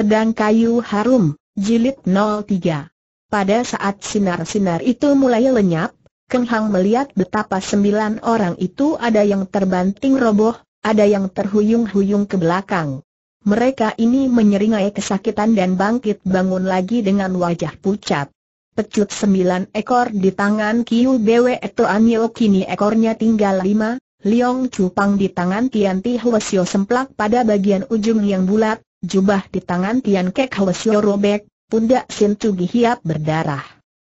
Pedang Kayu Harum, Jilid 03 Pada saat sinar-sinar itu mulai lenyap, Keng Hang melihat betapa sembilan orang itu ada yang terbanting roboh, ada yang terhuyung-huyung ke belakang. Mereka ini menyeringai kesakitan dan bangkit bangun lagi dengan wajah pucat. Pecut sembilan ekor di tangan Kiu Bwe Anio kini ekornya tinggal lima, Liong Cupang di tangan Tian Ti Hwasyo semplak pada bagian ujung yang bulat, jubah di tangan Tian Kek Hwesyo robek, pundak Sin Tugi Hiap berdarah.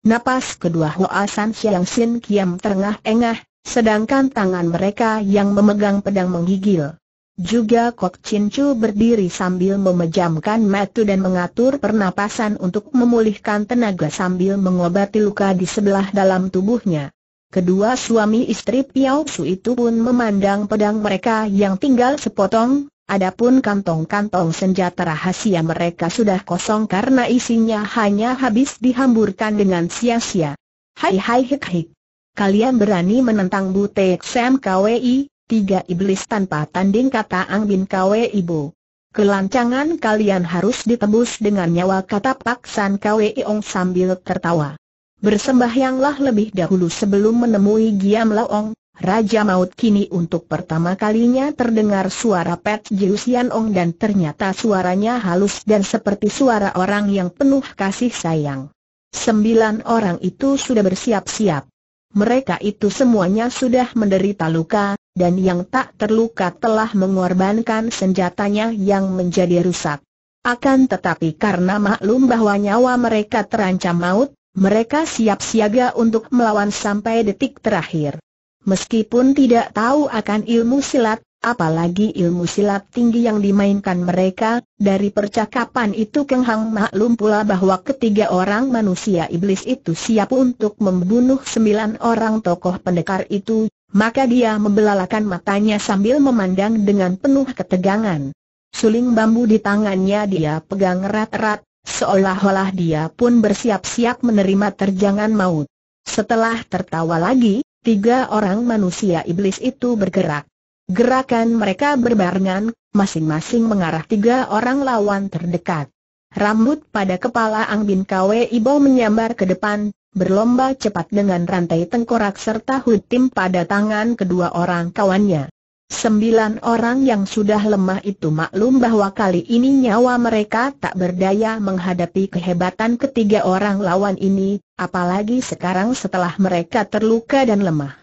Napas kedua Hoa San Siang Sin Kiam terengah-engah, sedangkan tangan mereka yang memegang pedang menggigil. Juga Kok Chin Chu berdiri sambil memejamkan mata dan mengatur pernapasan untuk memulihkan tenaga sambil mengobati luka di sebelah dalam tubuhnya. Kedua suami istri Piao Su itu pun memandang pedang mereka yang tinggal sepotong, Adapun kantong-kantong senjata rahasia mereka sudah kosong karena isinya hanya habis dihamburkan dengan sia-sia. Hai hai hik hik. Kalian berani menentang Butek Sam KWI, tiga iblis tanpa tanding kata Ang Bin KWI ibu. Kelancangan kalian harus ditembus dengan nyawa kata Pak San KWI Ong sambil tertawa. Bersembahyanglah lebih dahulu sebelum menemui Giam Laong, Raja Maut kini untuk pertama kalinya terdengar suara Pet Jiusian Ong dan ternyata suaranya halus dan seperti suara orang yang penuh kasih sayang. Sembilan orang itu sudah bersiap-siap. Mereka itu semuanya sudah menderita luka, dan yang tak terluka telah mengorbankan senjatanya yang menjadi rusak. Akan tetapi karena maklum bahwa nyawa mereka terancam maut, mereka siap siaga untuk melawan sampai detik terakhir. Meskipun tidak tahu akan ilmu silat, apalagi ilmu silat tinggi yang dimainkan mereka, dari percakapan itu Keng Hang maklum pula bahwa ketiga orang manusia iblis itu siap untuk membunuh sembilan orang tokoh pendekar itu, maka dia membelalakan matanya sambil memandang dengan penuh ketegangan. Suling bambu di tangannya dia pegang erat-erat, seolah-olah dia pun bersiap-siap menerima terjangan maut. Setelah tertawa lagi, tiga orang manusia iblis itu bergerak. Gerakan mereka berbarengan, masing-masing mengarah tiga orang lawan terdekat. Rambut pada kepala Ang Bin Kwe Ibo menyambar ke depan, berlomba cepat dengan rantai tengkorak serta hutim pada tangan kedua orang kawannya. Sembilan orang yang sudah lemah itu maklum bahwa kali ini nyawa mereka tak berdaya menghadapi kehebatan ketiga orang lawan ini, apalagi sekarang setelah mereka terluka dan lemah.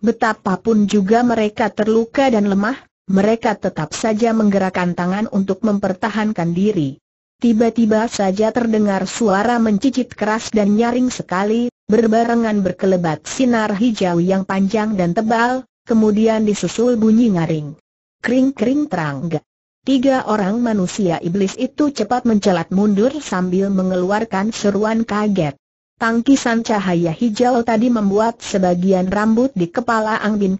Betapapun juga mereka terluka dan lemah, mereka tetap saja menggerakkan tangan untuk mempertahankan diri. Tiba-tiba saja terdengar suara mencicit keras dan nyaring sekali, berbarengan berkelebat sinar hijau yang panjang dan tebal, kemudian disusul bunyi ngaring. Kring-kring terangga. Tiga orang manusia iblis itu cepat mencelat mundur sambil mengeluarkan seruan kaget. Tangkisan cahaya hijau tadi membuat sebagian rambut di kepala Ang Bin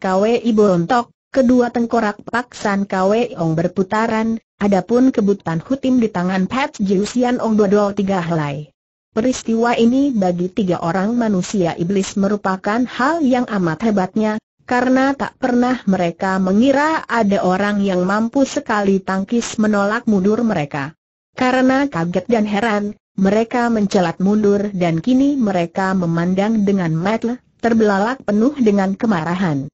ibu rontok. kedua tengkorak Pak San Kwei Ong berputaran, adapun kebutan hutim di tangan Pat Jiusian Ong dodol tiga helai. Peristiwa ini bagi tiga orang manusia iblis merupakan hal yang amat hebatnya, karena tak pernah mereka mengira ada orang yang mampu sekali tangkis menolak mundur mereka. Karena kaget dan heran, mereka mencelat mundur dan kini mereka memandang dengan mata terbelalak penuh dengan kemarahan.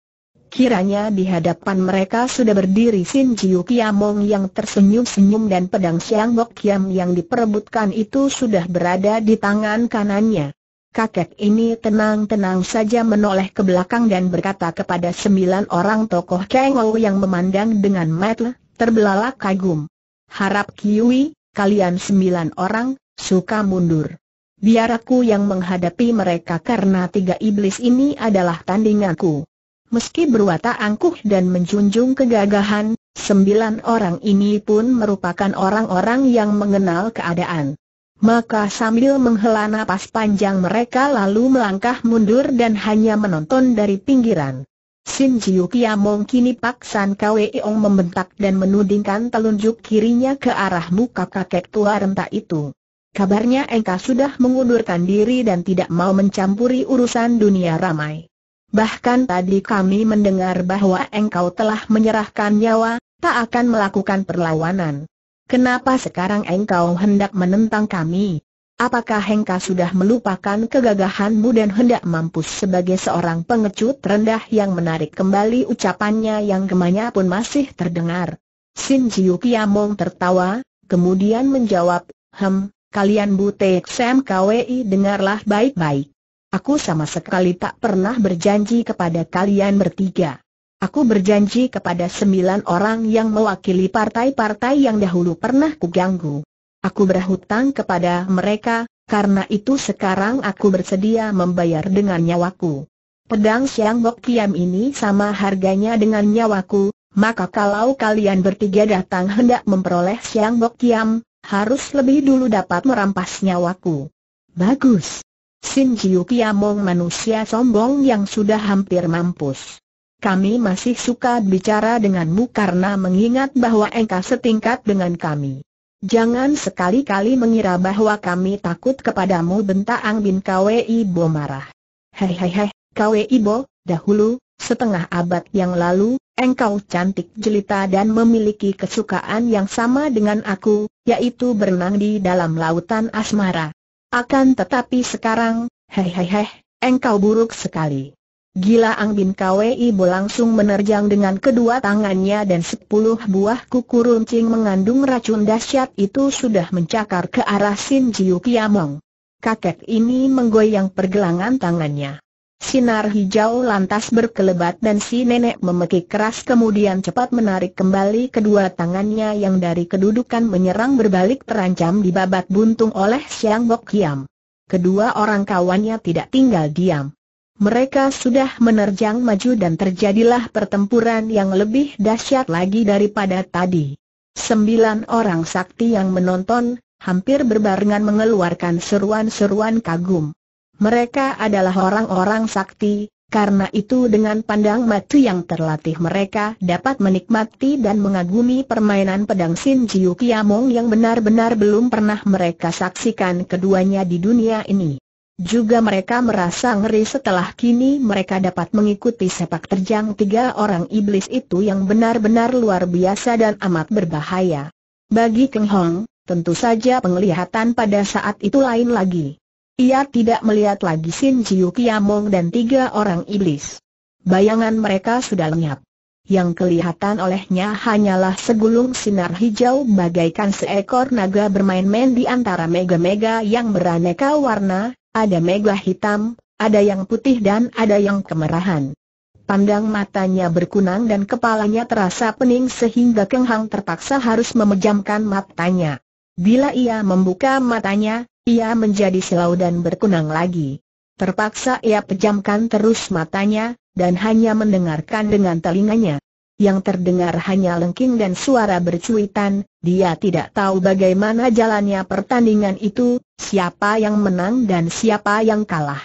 Kiranya di hadapan mereka sudah berdiri Sin Jiu Kiamong yang tersenyum-senyum dan pedang Siang Bok Kiam yang diperebutkan itu sudah berada di tangan kanannya. Kakek ini tenang-tenang saja menoleh ke belakang dan berkata kepada sembilan orang tokoh Kengou yang memandang dengan mata terbelalak kagum. Harap Kiwi, kalian sembilan orang, suka mundur. Biar aku yang menghadapi mereka karena tiga iblis ini adalah tandinganku. Meski berwatak angkuh dan menjunjung kegagahan, sembilan orang ini pun merupakan orang-orang yang mengenal keadaan. Maka sambil menghela napas panjang mereka lalu melangkah mundur dan hanya menonton dari pinggiran. Sin Jiu Kiamong kini San Kwee Ong membentak dan menudingkan telunjuk kirinya ke arah muka kakek tua renta itu. Kabarnya Engkau sudah mengundurkan diri dan tidak mau mencampuri urusan dunia ramai. Bahkan tadi kami mendengar bahwa engkau telah menyerahkan nyawa, tak akan melakukan perlawanan. Kenapa sekarang engkau hendak menentang kami? Apakah hengka sudah melupakan kegagahanmu dan hendak mampus sebagai seorang pengecut rendah yang menarik kembali ucapannya yang gemanya pun masih terdengar? Sin Jiu Kiamong tertawa, kemudian menjawab, Hem, kalian butek Sam KWI dengarlah baik-baik. Aku sama sekali tak pernah berjanji kepada kalian bertiga. Aku berjanji kepada sembilan orang yang mewakili partai-partai yang dahulu pernah kuganggu. Aku berhutang kepada mereka, karena itu sekarang aku bersedia membayar dengan nyawaku. Pedang Siang Bok Kiam ini sama harganya dengan nyawaku, maka kalau kalian bertiga datang hendak memperoleh Siang Bok Kiam, harus lebih dulu dapat merampas nyawaku. Bagus. Sin Jiu Kiamong manusia sombong yang sudah hampir mampus kami masih suka bicara denganmu karena mengingat bahwa engkau setingkat dengan kami. Jangan sekali-kali mengira bahwa kami takut kepadamu bentak Ang Bin Kwe Ibo marah. Hei hei hei, Kwe Ibo, dahulu, setengah abad yang lalu, engkau cantik jelita dan memiliki kesukaan yang sama dengan aku, yaitu berenang di dalam lautan asmara. Akan tetapi sekarang, hei hei hei, engkau buruk sekali. Gila Ang Bin Kwei Bo langsung menerjang dengan kedua tangannya dan sepuluh buah kuku runcing mengandung racun dahsyat itu sudah mencakar ke arah Sin Jiu Kiamong. Kakek ini menggoyang pergelangan tangannya. Sinar hijau lantas berkelebat dan si nenek memekik keras kemudian cepat menarik kembali kedua tangannya yang dari kedudukan menyerang berbalik terancam dibabat buntung oleh Siang Bok Kiam. Kedua orang kawannya tidak tinggal diam mereka sudah menerjang maju dan terjadilah pertempuran yang lebih dahsyat lagi daripada tadi. Sembilan orang sakti yang menonton, hampir berbarengan mengeluarkan seruan-seruan kagum. Mereka adalah orang-orang sakti, karena itu dengan pandang mata yang terlatih mereka dapat menikmati dan mengagumi permainan pedang Sin Jiu Kiamong yang benar-benar belum pernah mereka saksikan keduanya di dunia ini. Juga mereka merasa ngeri setelah kini mereka dapat mengikuti sepak terjang tiga orang iblis itu yang benar-benar luar biasa dan amat berbahaya. Bagi Keng Hong, tentu saja penglihatan pada saat itu lain lagi. Ia tidak melihat lagi Sin Jiu Kiamong dan tiga orang iblis. Bayangan mereka sudah lenyap. Yang kelihatan olehnya hanyalah segulung sinar hijau bagaikan seekor naga bermain-main di antara mega-mega yang beraneka warna, ada mega hitam, ada yang putih dan ada yang kemerahan. Pandang matanya berkunang dan kepalanya terasa pening sehingga Keng Hang terpaksa harus memejamkan matanya. Bila ia membuka matanya, ia menjadi silau dan berkunang lagi. Terpaksa ia pejamkan terus matanya, dan hanya mendengarkan dengan telinganya yang terdengar hanya lengking dan suara bercuitan, dia tidak tahu bagaimana jalannya pertandingan itu, siapa yang menang dan siapa yang kalah.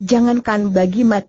Jangankan bagi Mat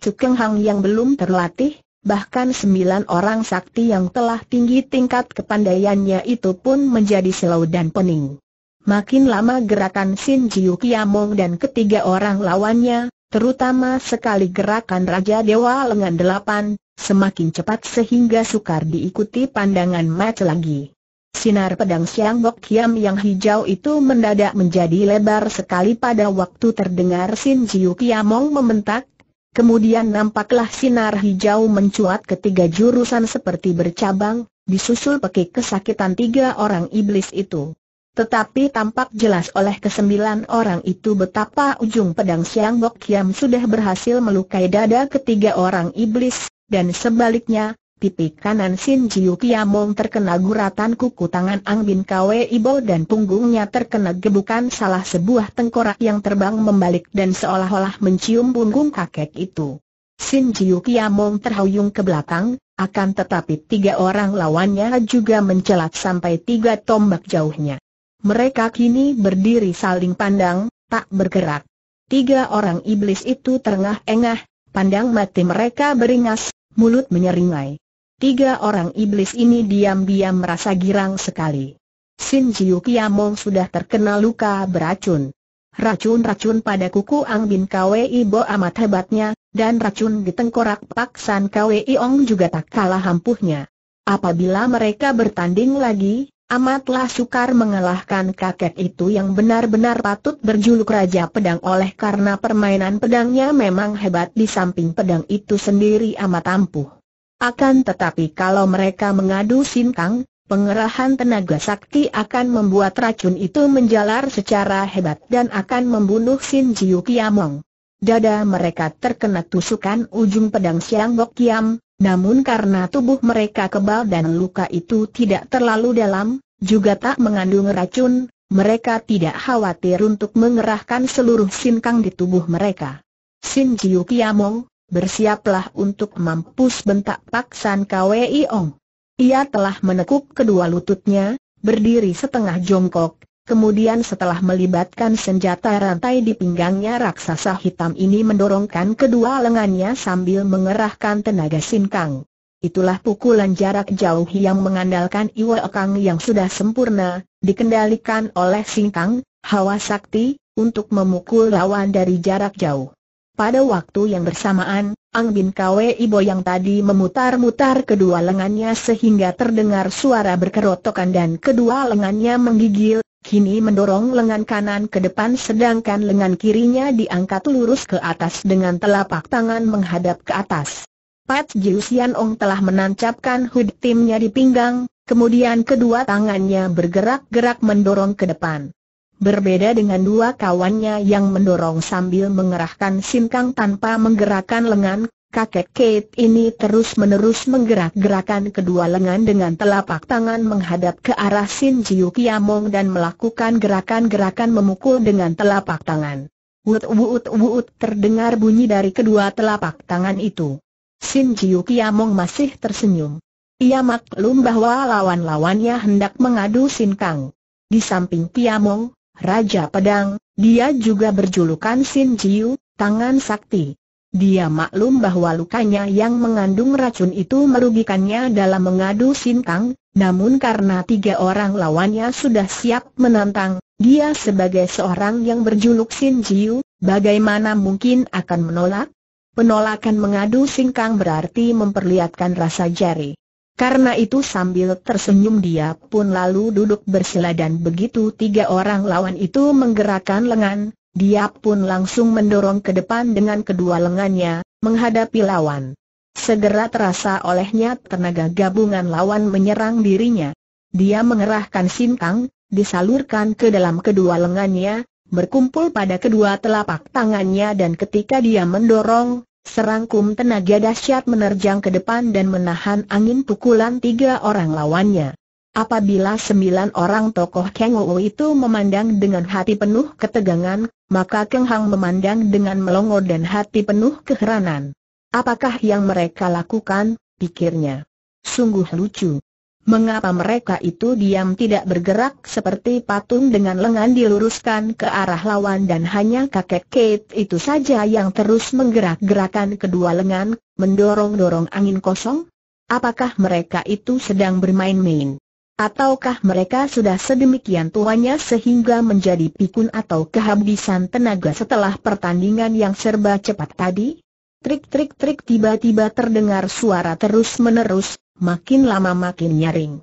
yang belum terlatih, bahkan sembilan orang sakti yang telah tinggi tingkat kepandaiannya itu pun menjadi selau dan pening. Makin lama gerakan Sin Jiu Kiamong dan ketiga orang lawannya, terutama sekali gerakan Raja Dewa Lengan Delapan, semakin cepat sehingga sukar diikuti pandangan match lagi. Sinar pedang Siang Bok Kiam yang hijau itu mendadak menjadi lebar sekali pada waktu terdengar Sin Jiu Kiamong membentak, kemudian nampaklah sinar hijau mencuat ketiga jurusan seperti bercabang, disusul pekik kesakitan tiga orang iblis itu. Tetapi tampak jelas oleh kesembilan orang itu betapa ujung pedang Siang Bok Kiam sudah berhasil melukai dada ketiga orang iblis, dan sebaliknya, pipi kanan Sin Jiu Kiamong terkena guratan kuku tangan Ang Bin Kwe Ibo dan punggungnya terkena gebukan salah sebuah tengkorak yang terbang membalik dan seolah-olah mencium punggung kakek itu. Sin Jiu Kiamong terhuyung ke belakang, akan tetapi tiga orang lawannya juga mencelat sampai tiga tombak jauhnya. Mereka kini berdiri saling pandang, tak bergerak. Tiga orang iblis itu terengah-engah, pandang mati mereka beringas, mulut menyeringai. Tiga orang iblis ini diam-diam merasa girang sekali. Sin Jiu Kiamong sudah terkena luka beracun. Racun-racun pada kuku Ang Bin Kwei Bo amat hebatnya, dan racun di tengkorak Pak San Kwei Ong juga tak kalah ampuhnya. Apabila mereka bertanding lagi, Amatlah sukar mengalahkan kakek itu yang benar-benar patut berjuluk Raja Pedang oleh karena permainan pedangnya memang hebat di samping pedang itu sendiri amat ampuh. Akan tetapi kalau mereka mengadu sinkang, pengerahan tenaga sakti akan membuat racun itu menjalar secara hebat dan akan membunuh Sin Jiu Kiamong. Dada mereka terkena tusukan ujung pedang Siang Bok Kiam, namun karena tubuh mereka kebal dan luka itu tidak terlalu dalam, juga tak mengandung racun, mereka tidak khawatir untuk mengerahkan seluruh sinkang di tubuh mereka. Sin Jiu Kiamong, bersiaplah untuk mampus bentak paksan Kwei Ong. Ia telah menekuk kedua lututnya, berdiri setengah jongkok, Kemudian setelah melibatkan senjata rantai di pinggangnya raksasa hitam ini mendorongkan kedua lengannya sambil mengerahkan tenaga sinkang. Itulah pukulan jarak jauh yang mengandalkan Iwa Kang yang sudah sempurna, dikendalikan oleh sinkang, hawa sakti, untuk memukul lawan dari jarak jauh. Pada waktu yang bersamaan, Ang Bin Kwe Ibo yang tadi memutar-mutar kedua lengannya sehingga terdengar suara berkerotokan dan kedua lengannya menggigil, Kini mendorong lengan kanan ke depan sedangkan lengan kirinya diangkat lurus ke atas dengan telapak tangan menghadap ke atas. Pat Jiu Sian Ong telah menancapkan hood timnya di pinggang, kemudian kedua tangannya bergerak-gerak mendorong ke depan. Berbeda dengan dua kawannya yang mendorong sambil mengerahkan sinkang tanpa menggerakkan lengan, Kakek Kate ini terus-menerus menggerak-gerakan kedua lengan dengan telapak tangan menghadap ke arah Sin Jiu Kiamong dan melakukan gerakan-gerakan memukul dengan telapak tangan. Wut wut wut terdengar bunyi dari kedua telapak tangan itu. Sin Jiu Kiamong masih tersenyum. Ia maklum bahwa lawan-lawannya hendak mengadu Sin Kang. Di samping Kiamong, Raja Pedang, dia juga berjulukan Sin Jiu, Tangan Sakti. Dia maklum bahwa lukanya yang mengandung racun itu merugikannya dalam mengadu sintang, namun karena tiga orang lawannya sudah siap menantang, dia sebagai seorang yang berjuluk Sin Jiu, bagaimana mungkin akan menolak? Penolakan mengadu singkang berarti memperlihatkan rasa jari. Karena itu sambil tersenyum dia pun lalu duduk bersila dan begitu tiga orang lawan itu menggerakkan lengan, dia pun langsung mendorong ke depan dengan kedua lengannya, menghadapi lawan. Segera terasa olehnya tenaga gabungan lawan menyerang dirinya. Dia mengerahkan sintang, disalurkan ke dalam kedua lengannya, berkumpul pada kedua telapak tangannya dan ketika dia mendorong, serangkum tenaga dahsyat menerjang ke depan dan menahan angin pukulan tiga orang lawannya. Apabila sembilan orang tokoh Kengou itu memandang dengan hati penuh ketegangan, maka Keng Hang memandang dengan melongo dan hati penuh keheranan. Apakah yang mereka lakukan, pikirnya. Sungguh lucu. Mengapa mereka itu diam tidak bergerak seperti patung dengan lengan diluruskan ke arah lawan dan hanya kakek Kate itu saja yang terus menggerak-gerakan kedua lengan, mendorong-dorong angin kosong? Apakah mereka itu sedang bermain-main? Ataukah mereka sudah sedemikian tuanya sehingga menjadi pikun atau kehabisan tenaga setelah pertandingan yang serba cepat tadi? Trik-trik-trik tiba-tiba terdengar suara terus-menerus, makin lama makin nyaring.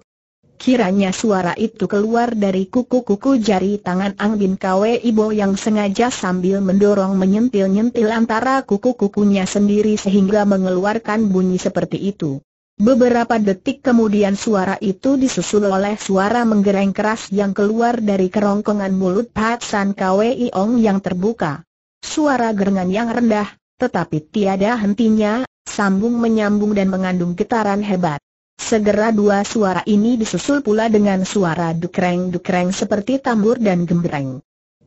Kiranya suara itu keluar dari kuku-kuku jari tangan Ang Bin Kwe Ibo yang sengaja sambil mendorong menyentil-nyentil antara kuku-kukunya sendiri sehingga mengeluarkan bunyi seperti itu. Beberapa detik kemudian suara itu disusul oleh suara menggereng keras yang keluar dari kerongkongan mulut Pat San Kwei Ong yang terbuka. Suara gerengan yang rendah, tetapi tiada hentinya, sambung menyambung dan mengandung getaran hebat. Segera dua suara ini disusul pula dengan suara dukreng-dukreng seperti tambur dan gembreng.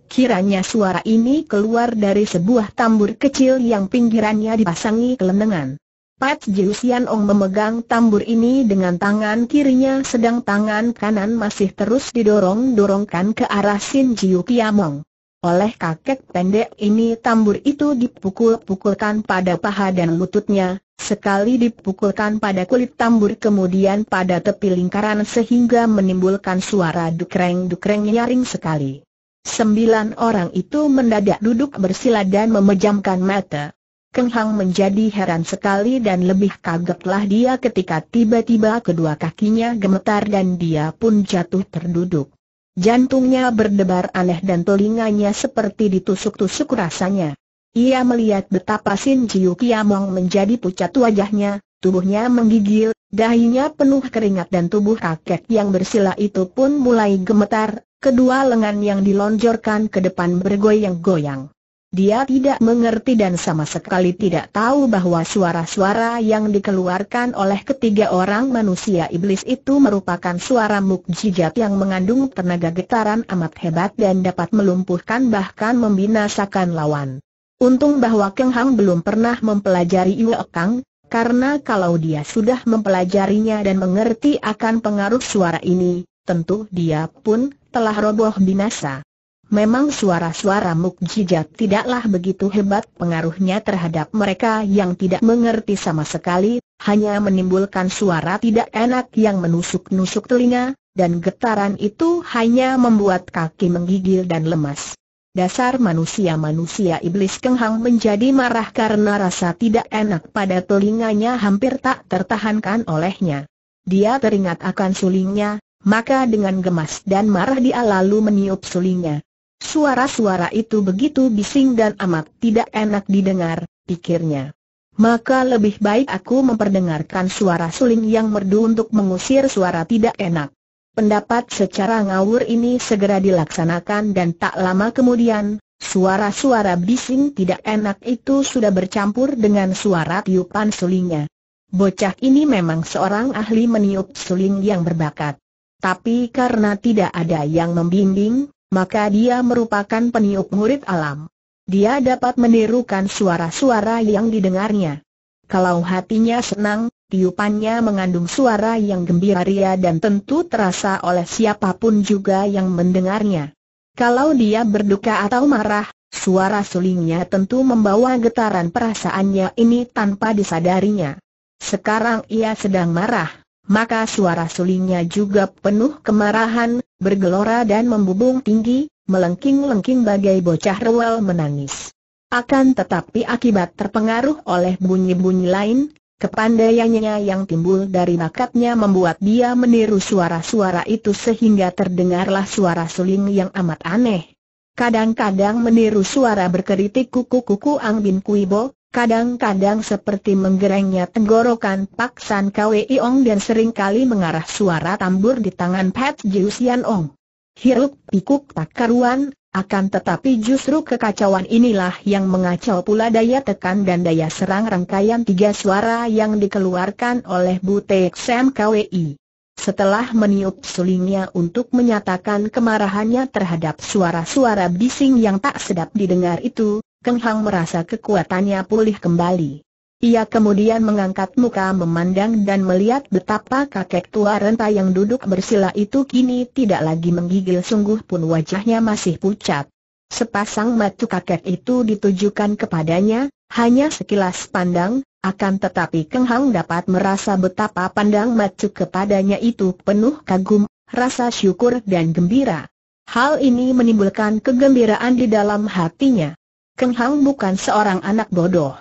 Kiranya suara ini keluar dari sebuah tambur kecil yang pinggirannya dipasangi kelenengan. Pat Jiu Ong memegang tambur ini dengan tangan kirinya sedang tangan kanan masih terus didorong-dorongkan ke arah Sin Jiu Kiamong. Oleh kakek pendek ini tambur itu dipukul-pukulkan pada paha dan lututnya, sekali dipukulkan pada kulit tambur kemudian pada tepi lingkaran sehingga menimbulkan suara dukreng-dukreng nyaring sekali. Sembilan orang itu mendadak duduk bersila dan memejamkan mata. Keng Hang menjadi heran sekali dan lebih kagetlah dia ketika tiba-tiba kedua kakinya gemetar dan dia pun jatuh terduduk. Jantungnya berdebar aneh dan telinganya seperti ditusuk-tusuk rasanya. Ia melihat betapa Sin Jiu Kiamong menjadi pucat wajahnya, tubuhnya menggigil, dahinya penuh keringat dan tubuh kakek yang bersila itu pun mulai gemetar, kedua lengan yang dilonjorkan ke depan bergoyang-goyang. Dia tidak mengerti dan sama sekali tidak tahu bahwa suara-suara yang dikeluarkan oleh ketiga orang manusia iblis itu merupakan suara mukjizat yang mengandung tenaga getaran amat hebat dan dapat melumpuhkan bahkan membinasakan lawan. Untung bahwa Keng Hang belum pernah mempelajari Iwe Kang, karena kalau dia sudah mempelajarinya dan mengerti akan pengaruh suara ini, tentu dia pun telah roboh binasa. Memang suara-suara mukjizat tidaklah begitu hebat pengaruhnya terhadap mereka yang tidak mengerti sama sekali, hanya menimbulkan suara tidak enak yang menusuk-nusuk telinga, dan getaran itu hanya membuat kaki menggigil dan lemas. Dasar manusia-manusia iblis kenghang menjadi marah karena rasa tidak enak pada telinganya hampir tak tertahankan olehnya. Dia teringat akan sulingnya, maka dengan gemas dan marah dia lalu meniup sulingnya. Suara-suara itu begitu bising dan amat tidak enak didengar, pikirnya. Maka lebih baik aku memperdengarkan suara suling yang merdu untuk mengusir suara tidak enak. Pendapat secara ngawur ini segera dilaksanakan dan tak lama kemudian, suara-suara bising tidak enak itu sudah bercampur dengan suara tiupan sulingnya. Bocah ini memang seorang ahli meniup suling yang berbakat. Tapi karena tidak ada yang membimbing, maka dia merupakan peniup murid alam. Dia dapat menirukan suara-suara yang didengarnya. Kalau hatinya senang, tiupannya mengandung suara yang gembira ria dan tentu terasa oleh siapapun juga yang mendengarnya. Kalau dia berduka atau marah, suara sulingnya tentu membawa getaran perasaannya ini tanpa disadarinya. Sekarang ia sedang marah maka suara sulingnya juga penuh kemarahan, bergelora dan membubung tinggi, melengking-lengking bagai bocah rewel menangis. Akan tetapi akibat terpengaruh oleh bunyi-bunyi lain, kepandaiannya yang timbul dari bakatnya membuat dia meniru suara-suara itu sehingga terdengarlah suara suling yang amat aneh. Kadang-kadang meniru suara berkeritik kuku-kuku Ang Bin Kuibo, kadang-kadang seperti menggerengnya tenggorokan Pak San Kwe Ong dan seringkali mengarah suara tambur di tangan Pat Jiu Sian Ong. Hiruk pikuk tak karuan, akan tetapi justru kekacauan inilah yang mengacau pula daya tekan dan daya serang rangkaian tiga suara yang dikeluarkan oleh Butek Sam Kwei. Setelah meniup sulingnya untuk menyatakan kemarahannya terhadap suara-suara bising yang tak sedap didengar itu, Keng Hang merasa kekuatannya pulih kembali. Ia kemudian mengangkat muka memandang dan melihat betapa kakek tua renta yang duduk bersila itu kini tidak lagi menggigil sungguh pun wajahnya masih pucat. Sepasang mata kakek itu ditujukan kepadanya, hanya sekilas pandang, akan tetapi Keng Hang dapat merasa betapa pandang mata kepadanya itu penuh kagum, rasa syukur dan gembira. Hal ini menimbulkan kegembiraan di dalam hatinya. Keng Hang bukan seorang anak bodoh.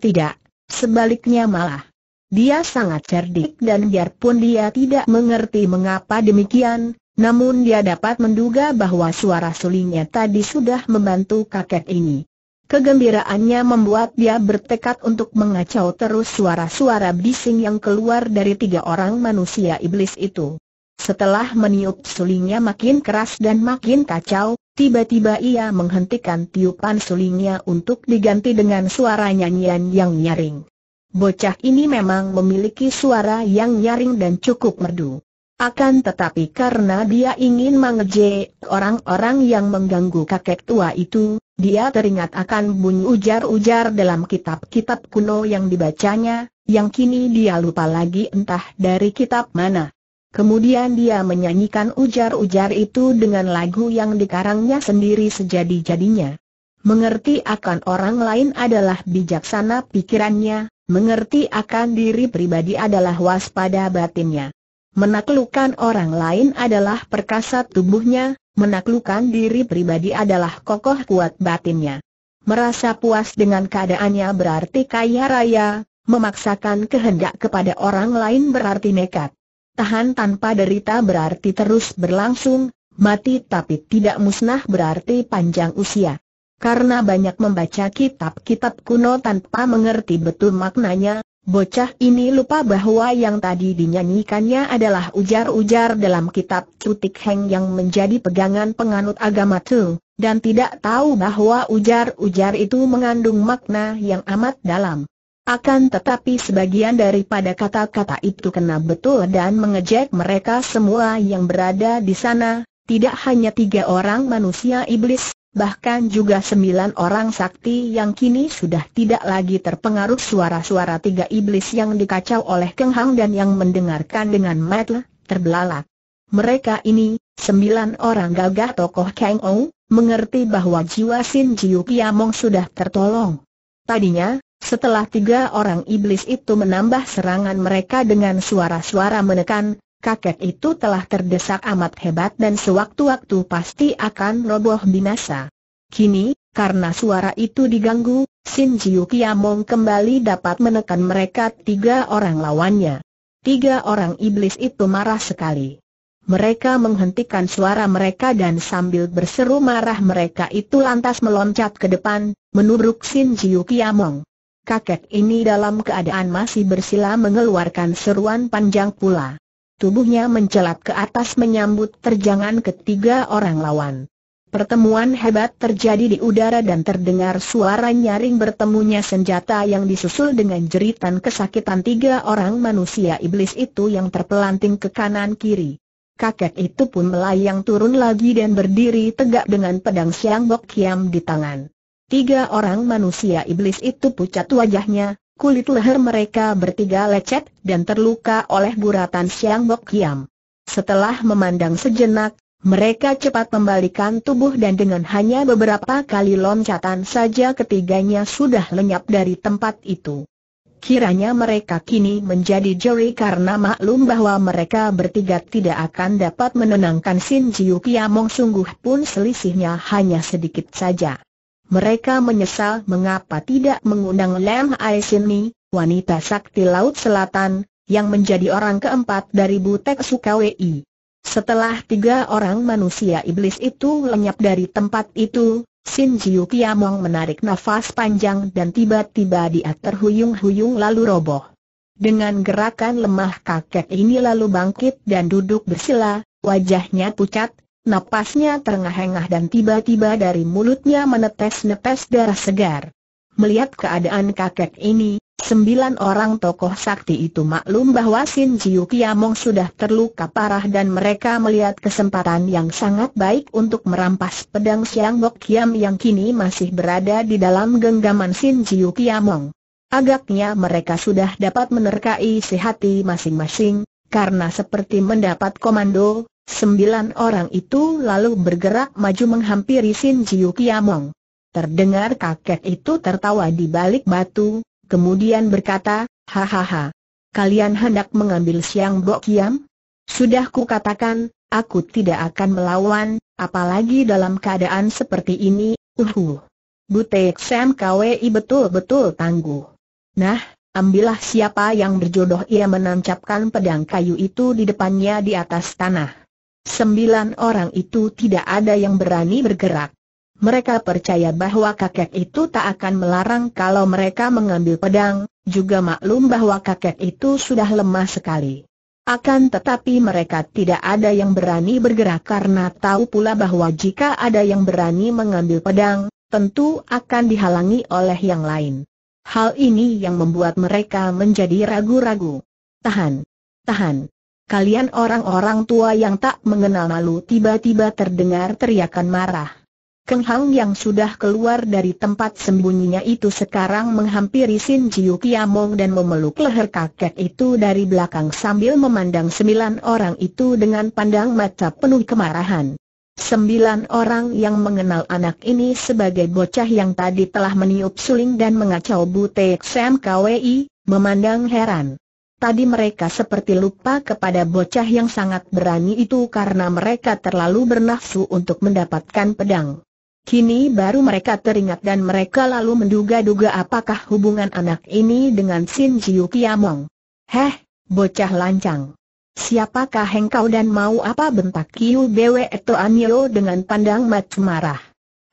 Tidak, sebaliknya malah. Dia sangat cerdik dan biarpun dia tidak mengerti mengapa demikian, namun dia dapat menduga bahwa suara sulingnya tadi sudah membantu kakek ini. Kegembiraannya membuat dia bertekad untuk mengacau terus suara-suara bising yang keluar dari tiga orang manusia iblis itu. Setelah meniup sulingnya makin keras dan makin kacau, Tiba-tiba ia menghentikan tiupan sulingnya untuk diganti dengan suara nyanyian yang nyaring. Bocah ini memang memiliki suara yang nyaring dan cukup merdu. Akan tetapi karena dia ingin mengejek orang-orang yang mengganggu kakek tua itu, dia teringat akan bunyi ujar-ujar dalam kitab-kitab kuno yang dibacanya, yang kini dia lupa lagi entah dari kitab mana. Kemudian dia menyanyikan ujar-ujar itu dengan lagu yang dikarangnya sendiri sejadi-jadinya. Mengerti akan orang lain adalah bijaksana pikirannya, mengerti akan diri pribadi adalah waspada batinnya. Menaklukkan orang lain adalah perkasa tubuhnya, menaklukkan diri pribadi adalah kokoh kuat batinnya. Merasa puas dengan keadaannya berarti kaya raya, memaksakan kehendak kepada orang lain berarti nekat. Tahan tanpa derita berarti terus berlangsung, mati tapi tidak musnah berarti panjang usia. Karena banyak membaca kitab-kitab kuno tanpa mengerti betul maknanya, bocah ini lupa bahwa yang tadi dinyanyikannya adalah ujar-ujar dalam kitab Cutik Heng yang menjadi pegangan penganut agama Tu, dan tidak tahu bahwa ujar-ujar itu mengandung makna yang amat dalam. Akan tetapi sebagian daripada kata-kata itu kena betul dan mengejek mereka semua yang berada di sana, tidak hanya tiga orang manusia iblis, bahkan juga sembilan orang sakti yang kini sudah tidak lagi terpengaruh suara-suara tiga iblis yang dikacau oleh Keng Hang dan yang mendengarkan dengan metel, terbelalak. Mereka ini, sembilan orang gagah tokoh Kang Ong, mengerti bahwa jiwa Sin Jiu Kiamong sudah tertolong. Tadinya, setelah tiga orang iblis itu menambah serangan mereka dengan suara-suara menekan, kakek itu telah terdesak amat hebat dan sewaktu-waktu pasti akan roboh binasa. Kini, karena suara itu diganggu, Sin Jiu Kiamong kembali dapat menekan mereka tiga orang lawannya. Tiga orang iblis itu marah sekali. Mereka menghentikan suara mereka dan sambil berseru marah mereka itu lantas meloncat ke depan, menubruk Sin Jiu Kiamong kakek ini dalam keadaan masih bersila mengeluarkan seruan panjang pula. Tubuhnya mencelat ke atas menyambut terjangan ketiga orang lawan. Pertemuan hebat terjadi di udara dan terdengar suara nyaring bertemunya senjata yang disusul dengan jeritan kesakitan tiga orang manusia iblis itu yang terpelanting ke kanan kiri. Kakek itu pun melayang turun lagi dan berdiri tegak dengan pedang siang bok kiam di tangan. Tiga orang manusia iblis itu pucat wajahnya, kulit leher mereka bertiga lecet dan terluka oleh buratan Siang Bok Kiam. Setelah memandang sejenak, mereka cepat membalikan tubuh dan dengan hanya beberapa kali loncatan saja ketiganya sudah lenyap dari tempat itu. Kiranya mereka kini menjadi juri karena maklum bahwa mereka bertiga tidak akan dapat menenangkan Sin Jiu Kiamong sungguh pun selisihnya hanya sedikit saja. Mereka menyesal mengapa tidak mengundang Lam Ai wanita sakti Laut Selatan, yang menjadi orang keempat dari Butek Sukawi. Setelah tiga orang manusia iblis itu lenyap dari tempat itu, Sin Jiu Kiamong menarik nafas panjang dan tiba-tiba dia terhuyung-huyung lalu roboh. Dengan gerakan lemah kakek ini lalu bangkit dan duduk bersila, wajahnya pucat, napasnya terengah-engah dan tiba-tiba dari mulutnya menetes-netes darah segar. Melihat keadaan kakek ini, sembilan orang tokoh sakti itu maklum bahwa Sin Jiu Kiamong sudah terluka parah dan mereka melihat kesempatan yang sangat baik untuk merampas pedang Siang Bok Kiam yang kini masih berada di dalam genggaman Sin Jiu Kiamong. Agaknya mereka sudah dapat menerkai si hati masing-masing, karena seperti mendapat komando, Sembilan orang itu lalu bergerak maju menghampiri Sin Jiu Kiamong. Terdengar kakek itu tertawa di balik batu, kemudian berkata, Hahaha, kalian hendak mengambil siang Bok Kiam? Sudah kukatakan, aku tidak akan melawan, apalagi dalam keadaan seperti ini, uhuh. Butek Sam KWI betul-betul tangguh. Nah, ambillah siapa yang berjodoh ia menancapkan pedang kayu itu di depannya di atas tanah. Sembilan orang itu tidak ada yang berani bergerak. Mereka percaya bahwa kakek itu tak akan melarang kalau mereka mengambil pedang, juga maklum bahwa kakek itu sudah lemah sekali. Akan tetapi mereka tidak ada yang berani bergerak karena tahu pula bahwa jika ada yang berani mengambil pedang, tentu akan dihalangi oleh yang lain. Hal ini yang membuat mereka menjadi ragu-ragu. Tahan, tahan, Kalian orang-orang tua yang tak mengenal malu tiba-tiba terdengar teriakan marah. Keng Hang yang sudah keluar dari tempat sembunyinya itu sekarang menghampiri Sin Jiu Kiamong dan memeluk leher kakek itu dari belakang sambil memandang sembilan orang itu dengan pandang mata penuh kemarahan. Sembilan orang yang mengenal anak ini sebagai bocah yang tadi telah meniup suling dan mengacau butek Sam KWI, memandang heran. Tadi mereka seperti lupa kepada bocah yang sangat berani itu karena mereka terlalu bernafsu untuk mendapatkan pedang. Kini baru mereka teringat dan mereka lalu menduga-duga apakah hubungan anak ini dengan Sin Jiu Kiamong. Heh, bocah lancang. Siapakah hengkau dan mau apa bentak Kiu Bwe Anio dengan pandang mat marah.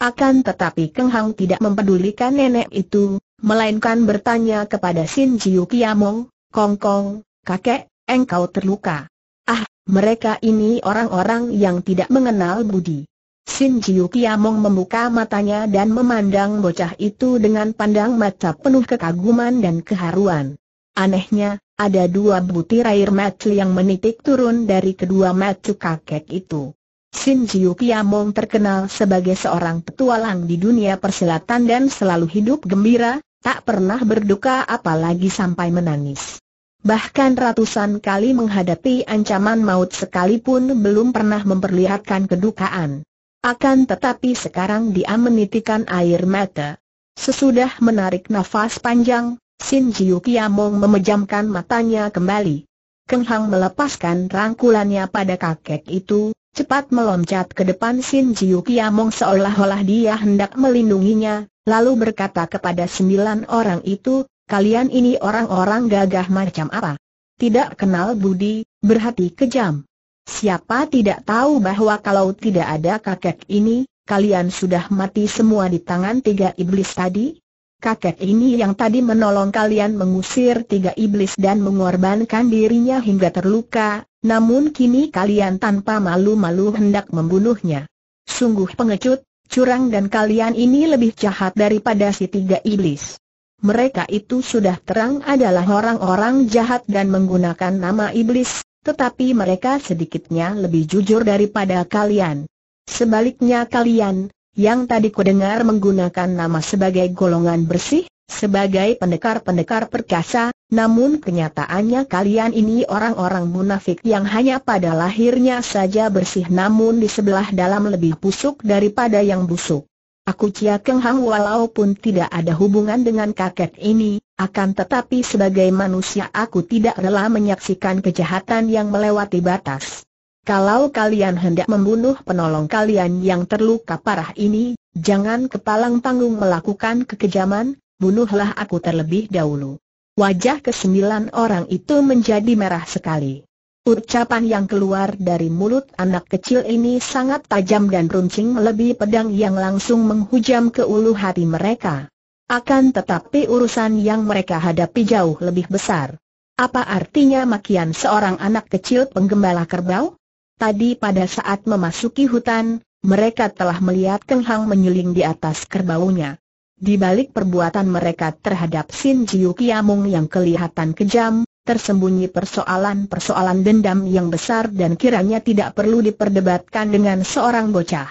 Akan tetapi Keng Hang tidak mempedulikan nenek itu, melainkan bertanya kepada Sin Jiu Kiamong, Kongkong, kakek, engkau terluka. Ah, mereka ini orang-orang yang tidak mengenal budi. Sin Jiu Kiamong membuka matanya dan memandang bocah itu dengan pandang mata penuh kekaguman dan keharuan. Anehnya, ada dua butir air macu yang menitik turun dari kedua mata kakek itu. Sin Jiu Kiamong terkenal sebagai seorang petualang di dunia persilatan dan selalu hidup gembira, tak pernah berduka apalagi sampai menangis. Bahkan ratusan kali menghadapi ancaman maut sekalipun belum pernah memperlihatkan kedukaan. Akan tetapi sekarang dia menitikan air mata. Sesudah menarik nafas panjang, Sin Jiu Kiamong memejamkan matanya kembali. Keng Hang melepaskan rangkulannya pada kakek itu, cepat meloncat ke depan Sin Jiu Kiamong seolah-olah dia hendak melindunginya, lalu berkata kepada sembilan orang itu, kalian ini orang-orang gagah macam apa? Tidak kenal budi, berhati kejam. Siapa tidak tahu bahwa kalau tidak ada kakek ini, kalian sudah mati semua di tangan tiga iblis tadi? Kakek ini yang tadi menolong kalian mengusir tiga iblis dan mengorbankan dirinya hingga terluka, namun kini kalian tanpa malu-malu hendak membunuhnya. Sungguh pengecut, curang dan kalian ini lebih jahat daripada si tiga iblis. Mereka itu sudah terang adalah orang-orang jahat dan menggunakan nama iblis, tetapi mereka sedikitnya lebih jujur daripada kalian. Sebaliknya kalian, yang tadi dengar menggunakan nama sebagai golongan bersih, sebagai pendekar-pendekar perkasa, namun kenyataannya kalian ini orang-orang munafik yang hanya pada lahirnya saja bersih namun di sebelah dalam lebih busuk daripada yang busuk. Aku Cia Keng Hang walaupun tidak ada hubungan dengan kakek ini, akan tetapi sebagai manusia aku tidak rela menyaksikan kejahatan yang melewati batas. Kalau kalian hendak membunuh penolong kalian yang terluka parah ini, jangan kepalang tanggung melakukan kekejaman, bunuhlah aku terlebih dahulu. Wajah kesembilan orang itu menjadi merah sekali. Ucapan yang keluar dari mulut anak kecil ini sangat tajam dan runcing lebih pedang yang langsung menghujam ke ulu hati mereka. Akan tetapi urusan yang mereka hadapi jauh lebih besar. Apa artinya makian seorang anak kecil penggembala kerbau? Tadi pada saat memasuki hutan, mereka telah melihat Keng Hang menyuling di atas kerbaunya. Di balik perbuatan mereka terhadap Sin Jiu Kiamung yang kelihatan kejam, tersembunyi persoalan-persoalan dendam yang besar dan kiranya tidak perlu diperdebatkan dengan seorang bocah.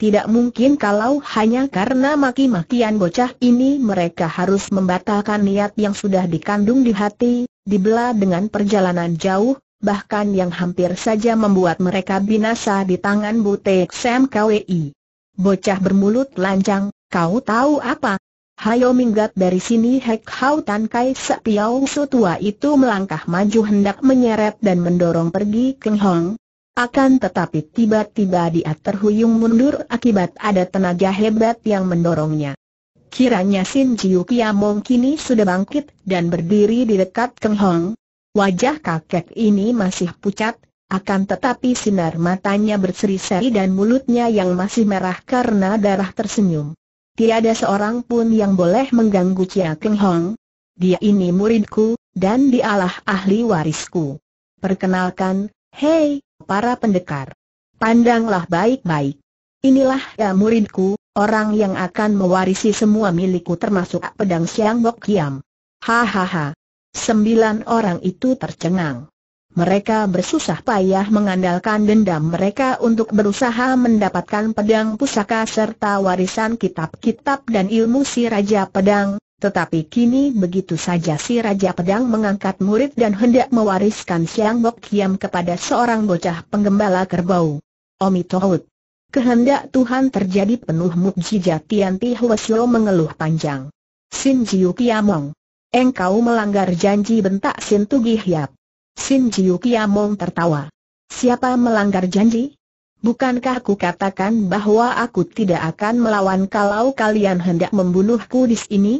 Tidak mungkin kalau hanya karena maki-makian bocah ini mereka harus membatalkan niat yang sudah dikandung di hati, dibelah dengan perjalanan jauh, bahkan yang hampir saja membuat mereka binasa di tangan Butek Sam KWI. Bocah bermulut lancang, Kau tahu apa? Hayo minggat dari sini Hek Hau Tan Kai Sek Piao Su tua itu melangkah maju hendak menyeret dan mendorong pergi Keng Hong. Akan tetapi tiba-tiba dia terhuyung mundur akibat ada tenaga hebat yang mendorongnya. Kiranya Sin Jiu Kiamong kini sudah bangkit dan berdiri di dekat Keng Hong. Wajah kakek ini masih pucat, akan tetapi sinar matanya berseri-seri dan mulutnya yang masih merah karena darah tersenyum tiada seorang pun yang boleh mengganggu Chia Keng Hong. Dia ini muridku, dan dialah ahli warisku. Perkenalkan, hei, para pendekar. Pandanglah baik-baik. Inilah ya muridku, orang yang akan mewarisi semua milikku termasuk pedang Siang Bok Kiam. Hahaha. Sembilan orang itu tercengang mereka bersusah payah mengandalkan dendam mereka untuk berusaha mendapatkan pedang pusaka serta warisan kitab-kitab dan ilmu si Raja Pedang, tetapi kini begitu saja si Raja Pedang mengangkat murid dan hendak mewariskan Siang Bok Kiam kepada seorang bocah penggembala kerbau. Omi Tohut. Kehendak Tuhan terjadi penuh mukjizat Tian Ti Huasyo mengeluh panjang. Sin Jiu Kiamong. Engkau melanggar janji bentak Sin Tugi Hiap. Sin Jiu Kiamong tertawa. Siapa melanggar janji? Bukankah aku katakan bahwa aku tidak akan melawan kalau kalian hendak membunuhku di sini?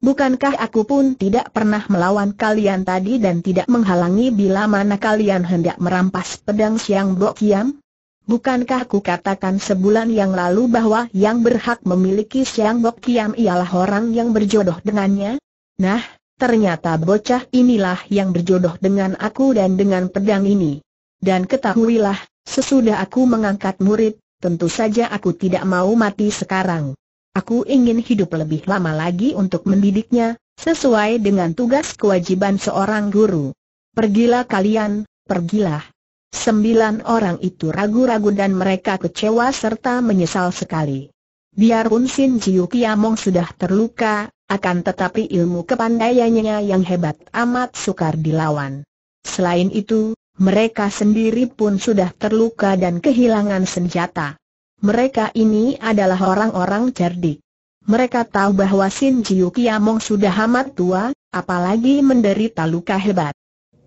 Bukankah aku pun tidak pernah melawan kalian tadi dan tidak menghalangi bila mana kalian hendak merampas pedang Siang Bok Kiam? Bukankah aku katakan sebulan yang lalu bahwa yang berhak memiliki Siang Bok Kiam ialah orang yang berjodoh dengannya? Nah, ternyata bocah inilah yang berjodoh dengan aku dan dengan pedang ini. Dan ketahuilah, sesudah aku mengangkat murid, tentu saja aku tidak mau mati sekarang. Aku ingin hidup lebih lama lagi untuk mendidiknya, sesuai dengan tugas kewajiban seorang guru. Pergilah kalian, pergilah. Sembilan orang itu ragu-ragu dan mereka kecewa serta menyesal sekali. Biarpun Sin Jiu Kiamong sudah terluka, akan tetapi ilmu kepandaiannya yang hebat amat sukar dilawan. Selain itu, mereka sendiri pun sudah terluka dan kehilangan senjata. Mereka ini adalah orang-orang cerdik. Mereka tahu bahwa Sin Jiu Kiamong sudah amat tua, apalagi menderita luka hebat.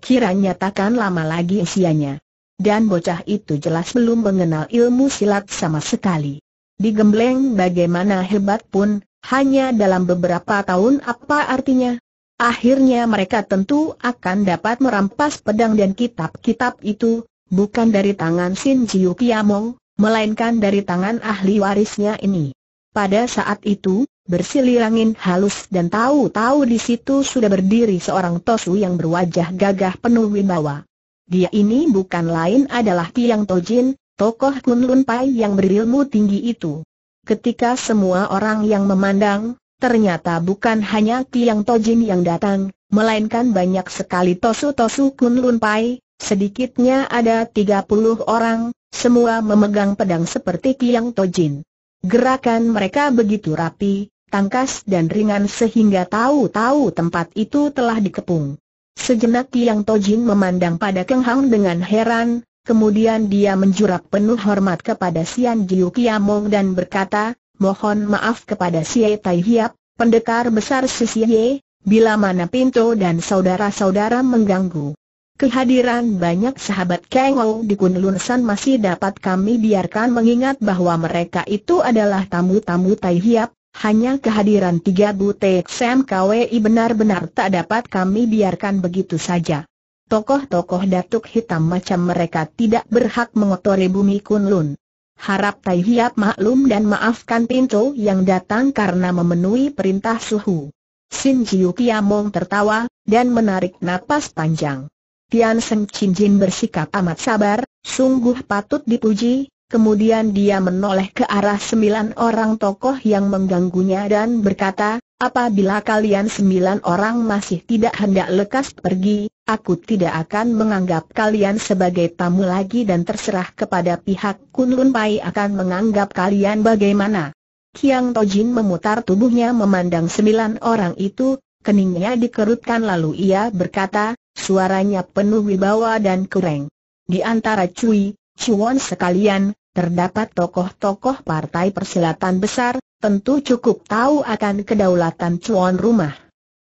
Kiranya takkan lama lagi usianya. Dan bocah itu jelas belum mengenal ilmu silat sama sekali. Digembleng bagaimana hebat pun, hanya dalam beberapa tahun apa artinya? Akhirnya mereka tentu akan dapat merampas pedang dan kitab-kitab itu, bukan dari tangan Sin Jiu Kiamong, melainkan dari tangan ahli warisnya ini. Pada saat itu, bersilir angin halus dan tahu-tahu di situ sudah berdiri seorang Tosu yang berwajah gagah penuh wibawa. Dia ini bukan lain adalah Tiang Tojin, tokoh Kunlun Pai yang berilmu tinggi itu ketika semua orang yang memandang, ternyata bukan hanya Tiang Tojin yang datang, melainkan banyak sekali tosu-tosu Kun Pai, sedikitnya ada 30 orang, semua memegang pedang seperti Tiang Tojin. Gerakan mereka begitu rapi, tangkas dan ringan sehingga tahu-tahu tempat itu telah dikepung. Sejenak Tiang Tojin memandang pada Keng Hang dengan heran, Kemudian dia menjurap penuh hormat kepada Sian Jiu Kiamong dan berkata, mohon maaf kepada Xie Tai Hiap, pendekar besar Ye, bila mana Pinto dan saudara-saudara mengganggu. Kehadiran banyak sahabat Kang Ou di Kunlun San masih dapat kami biarkan mengingat bahwa mereka itu adalah tamu-tamu Tai Hiap, hanya kehadiran tiga butek Sam KWI benar-benar tak dapat kami biarkan begitu saja tokoh-tokoh Datuk Hitam macam mereka tidak berhak mengotori bumi Kunlun. Harap Tai Hiap maklum dan maafkan Pinto yang datang karena memenuhi perintah Suhu. Sin Jiu Kiamong tertawa, dan menarik napas panjang. Tian Seng Chin Jin bersikap amat sabar, sungguh patut dipuji, kemudian dia menoleh ke arah sembilan orang tokoh yang mengganggunya dan berkata, apabila kalian sembilan orang masih tidak hendak lekas pergi, aku tidak akan menganggap kalian sebagai tamu lagi dan terserah kepada pihak Kunlun Pai akan menganggap kalian bagaimana. Kiang Tojin memutar tubuhnya memandang sembilan orang itu, keningnya dikerutkan lalu ia berkata, suaranya penuh wibawa dan kureng. Di antara Cui, Cuan sekalian, terdapat tokoh-tokoh partai persilatan besar, tentu cukup tahu akan kedaulatan cuan rumah.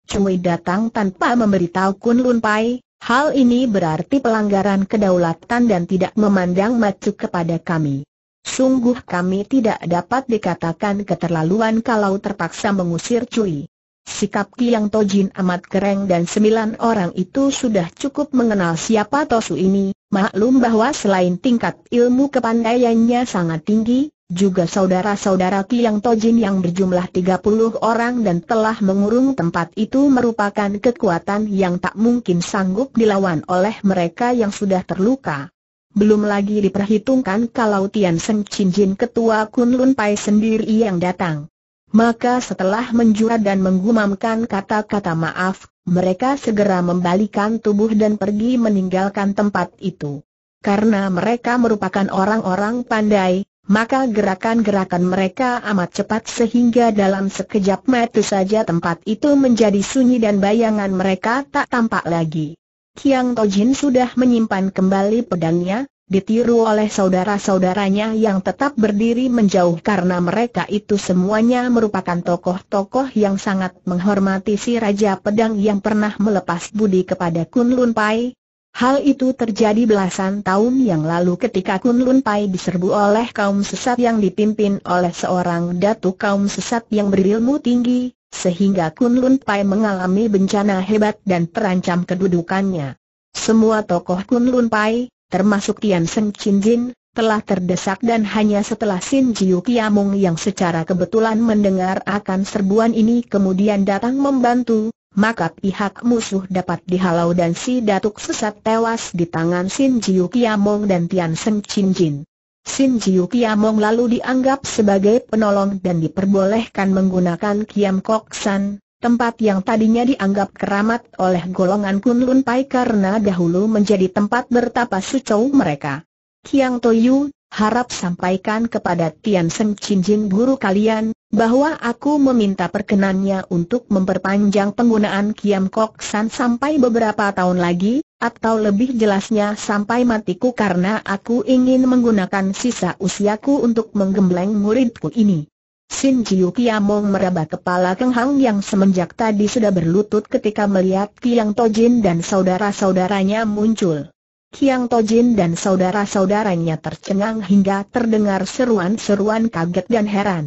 Cui datang tanpa memberitahu Kun Lun Pai, hal ini berarti pelanggaran kedaulatan dan tidak memandang macu kepada kami. Sungguh kami tidak dapat dikatakan keterlaluan kalau terpaksa mengusir Cui. Sikap Kiang Tojin amat kereng dan sembilan orang itu sudah cukup mengenal siapa Tosu ini, maklum bahwa selain tingkat ilmu kepandaiannya sangat tinggi, juga saudara-saudara Kiang Tojin yang berjumlah 30 orang dan telah mengurung tempat itu merupakan kekuatan yang tak mungkin sanggup dilawan oleh mereka yang sudah terluka. Belum lagi diperhitungkan kalau Tian Seng Chin Jin ketua Kun Lun Pai sendiri yang datang. Maka setelah menjura dan menggumamkan kata-kata maaf, mereka segera membalikan tubuh dan pergi meninggalkan tempat itu. Karena mereka merupakan orang-orang pandai, maka gerakan-gerakan mereka amat cepat sehingga dalam sekejap mata saja tempat itu menjadi sunyi dan bayangan mereka tak tampak lagi. Kiang Tojin sudah menyimpan kembali pedangnya, ditiru oleh saudara-saudaranya yang tetap berdiri menjauh karena mereka itu semuanya merupakan tokoh-tokoh yang sangat menghormati si Raja Pedang yang pernah melepas budi kepada Kun Lun Pai. Hal itu terjadi belasan tahun yang lalu ketika Kun Lun Pai diserbu oleh kaum sesat yang dipimpin oleh seorang datu kaum sesat yang berilmu tinggi, sehingga Kun Lun Pai mengalami bencana hebat dan terancam kedudukannya. Semua tokoh Kun Lun Pai, termasuk Tian Seng Chin Jin, telah terdesak dan hanya setelah Sin Jiu Kiamong yang secara kebetulan mendengar akan serbuan ini kemudian datang membantu, maka pihak musuh dapat dihalau dan si datuk sesat tewas di tangan Sin Jiu Kiamong dan Tian Seng Chin Jin. Sin Jiu Kiamong lalu dianggap sebagai penolong dan diperbolehkan menggunakan Kiam Kok San, Tempat yang tadinya dianggap keramat oleh golongan Kunlun Pai karena dahulu menjadi tempat bertapa sucau mereka. Kiang Toyu, harap sampaikan kepada Tian Sem Jin guru kalian, bahwa aku meminta perkenannya untuk memperpanjang penggunaan Kiam Kok San sampai beberapa tahun lagi, atau lebih jelasnya sampai matiku karena aku ingin menggunakan sisa usiaku untuk menggembleng muridku ini. Sin Jiu Kiamong meraba kepala Keng Hang yang semenjak tadi sudah berlutut ketika melihat Kiang Tojin dan saudara-saudaranya muncul. Kiang Tojin dan saudara-saudaranya tercengang hingga terdengar seruan-seruan kaget dan heran.